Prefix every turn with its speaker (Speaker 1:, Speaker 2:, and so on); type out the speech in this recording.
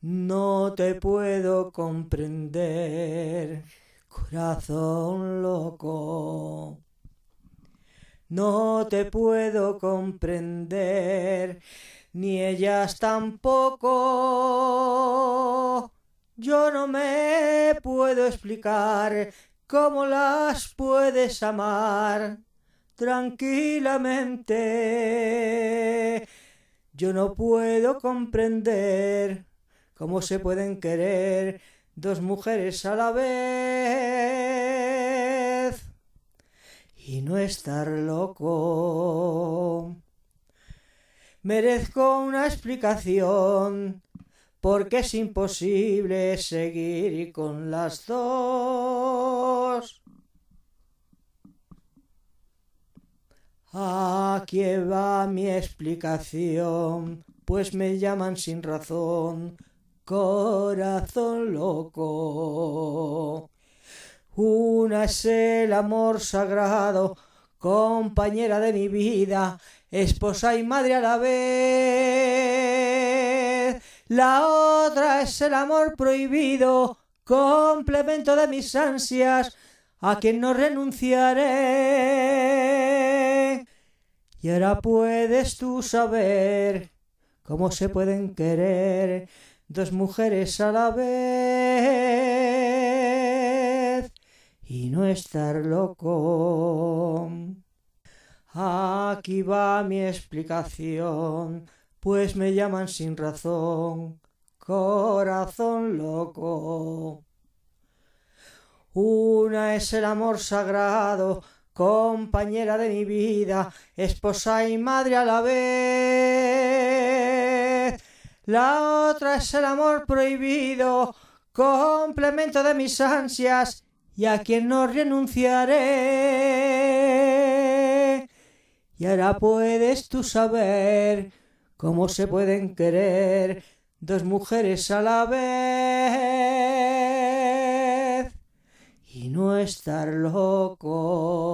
Speaker 1: No te puedo comprender, corazón loco. No te puedo comprender, ni ellas tampoco. Yo no me puedo explicar cómo las puedes amar tranquilamente. Yo no puedo comprender ¿Cómo se pueden querer dos mujeres a la vez? Y no estar loco. Merezco una explicación porque es imposible seguir con las dos. Aquí va mi explicación, pues me llaman sin razón corazón loco. Una es el amor sagrado, compañera de mi vida, esposa y madre a la vez. La otra es el amor prohibido, complemento de mis ansias, a quien no renunciaré. Y ahora puedes tú saber cómo se pueden querer dos mujeres a la vez y no estar loco. Aquí va mi explicación, pues me llaman sin razón, corazón loco. Una es el amor sagrado, compañera de mi vida, esposa y madre a la vez la otra es el amor prohibido, complemento de mis ansias, y a quien no renunciaré. Y ahora puedes tú saber cómo se pueden querer dos mujeres a la vez y no estar loco.